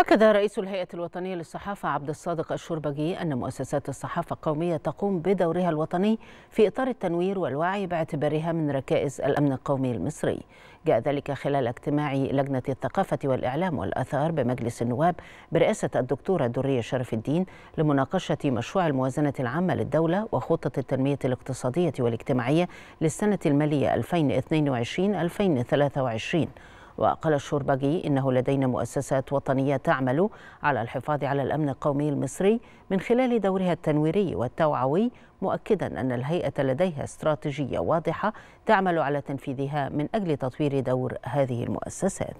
أكد رئيس الهيئة الوطنية للصحافة عبد الصادق الشربجي أن مؤسسات الصحافة القومية تقوم بدورها الوطني في إطار التنوير والوعي باعتبارها من ركائز الأمن القومي المصري جاء ذلك خلال اجتماع لجنة الثقافة والإعلام والآثار بمجلس النواب برئاسة الدكتورة درية شرف الدين لمناقشة مشروع الموازنة العامة للدولة وخطة التنمية الاقتصادية والاجتماعية للسنة المالية 2022-2023 وقال الشربجي إنه لدينا مؤسسات وطنية تعمل على الحفاظ على الأمن القومي المصري من خلال دورها التنويري والتوعوي مؤكدا أن الهيئة لديها استراتيجية واضحة تعمل على تنفيذها من أجل تطوير دور هذه المؤسسات